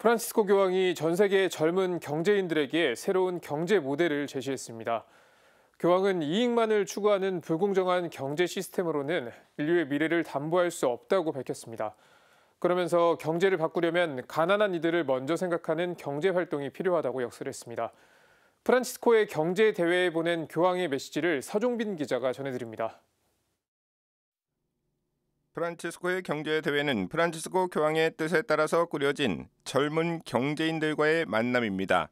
프란치스코 교황이 전 세계 젊은 경제인들에게 새로운 경제 모델을 제시했습니다. 교황은 이익만을 추구하는 불공정한 경제 시스템으로는 인류의 미래를 담보할 수 없다고 밝혔습니다. 그러면서 경제를 바꾸려면 가난한 이들을 먼저 생각하는 경제 활동이 필요하다고 역설했습니다. 프란치스코의 경제 대회에 보낸 교황의 메시지를 서종빈 기자가 전해드립니다. 프란치스코의 경제 대회는 프란치스코 교황의 뜻에 따라서 꾸려진 젊은 경제인들과의 만남입니다.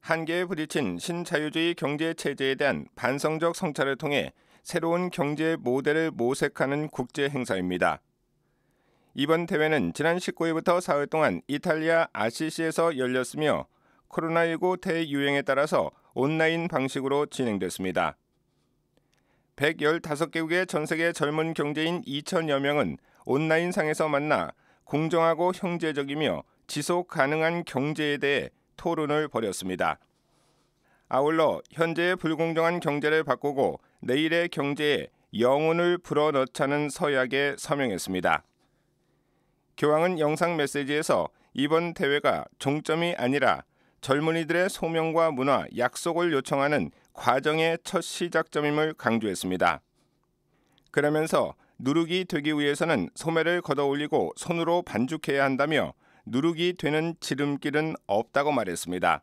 한계에 부딪힌 신자유주의 경제 체제에 대한 반성적 성찰을 통해 새로운 경제 모델을 모색하는 국제 행사입니다. 이번 대회는 지난 19일부터 사흘 동안 이탈리아 아시시에서 열렸으며 코로나19 대유행에 따라서 온라인 방식으로 진행됐습니다. 115개국의 전 세계 젊은 경제인 2천여 명은 온라인상에서 만나 공정하고 형제적이며 지속 가능한 경제에 대해 토론을 벌였습니다. 아울러 현재의 불공정한 경제를 바꾸고 내일의 경제에 영혼을 불어넣자는 서약에 서명했습니다. 교황은 영상 메시지에서 이번 대회가 종점이 아니라 젊은이들의 소명과 문화, 약속을 요청하는 과정의 첫 시작점임을 강조했습니다. 그러면서 누룩이 되기 위해서는 소매를 걷어 올리고 손으로 반죽해야 한다며 누룩이 되는 지름길은 없다고 말했습니다.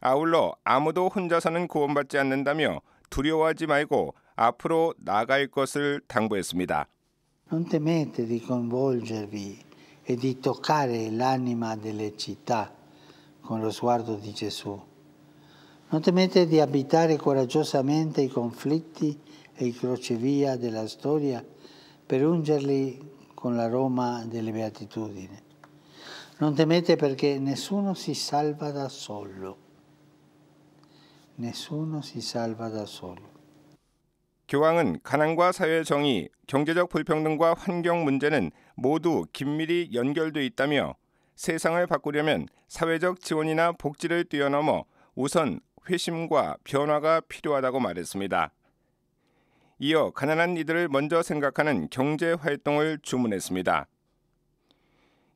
아울러 아무도 혼자서는 구원받지 않는다며 두려워하지 말고 앞으로 나갈 것을 당부했습니다. Non temete di coinvolgervi e di toccare l'anima delle città con lo sguardo di Gesù. Non temete di abitare coraggiosamente i conflitti e i crocevia della storia per ungerli con la Roma delle beatitudini. Non temete perché nessuno si salva da solo. Nessuno si salva da solo. 교황은 가난과 사회 정의, 경제적 불평등과 환경 문제는 모두 긴밀히 연결돼 있다며 세상을 바꾸려면 사회적 지원이나 복지를 뛰어넘어 우선 회심과 변화가 필요하다고 말했습니다. 이어 가난한 이들을 먼저 생각하는 경제 활동을 주문했습니다.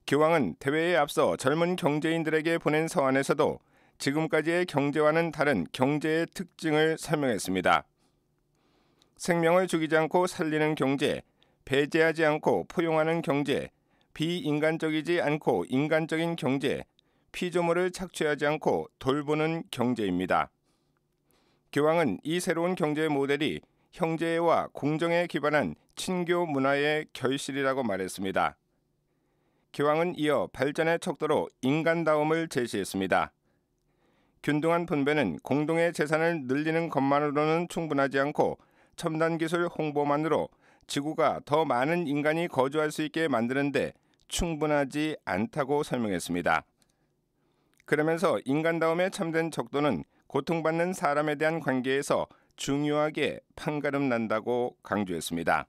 교황은 대회에 앞서 젊은 경제인들에게 보낸 서한에서도 지금까지의 경제와는 다른 경제의 특징을 설명했습니다. 생명을 죽이지 않고 살리는 경제, 배제하지 않고 포용하는 경제, 비인간적이지 않고 인간적인 경제, 피조물을 착취하지 않고 돌보는 경제입니다. 교황은 이 새로운 경제 모델이 형제와 공정에 기반한 친교 문화의 결실이라고 말했습니다. 교황은 이어 발전의 척도로 인간다움을 제시했습니다. 균등한 분배는 공동의 재산을 늘리는 것만으로는 충분하지 않고 첨단 기술 홍보만으로 지구가 더 많은 인간이 거주할 수 있게 만드는데 충분하지 않다고 설명했습니다. 그러면서 인간다움에 참된 적도는 고통받는 사람에 대한 관계에서 중요하게 판가름 난다고 강조했습니다.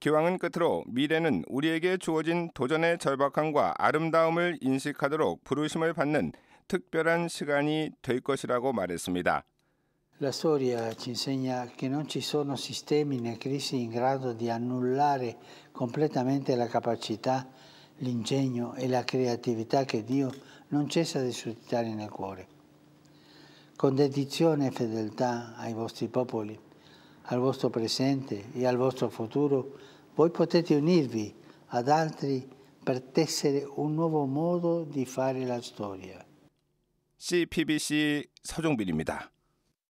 기왕은 끝으로 미래는 우리에게 주어진 도전의 절박함과 아름다움을 인식하도록 부르심을 받는 특별한 시간이 될 것이라고 말했습니다. La storia ci insegna che non ci sono sistemi né crisi in grado di annullare completamente la capacità, l'ingegno e la creatività che Dio non cessa di suscitare nel cuore. Con dedizione e fedeltà ai vostri popoli, al vostro presente e al vostro futuro, voi potete unirvi ad altri per tessere un nuovo modo di fare la storia. CPBC 서종빈입니다.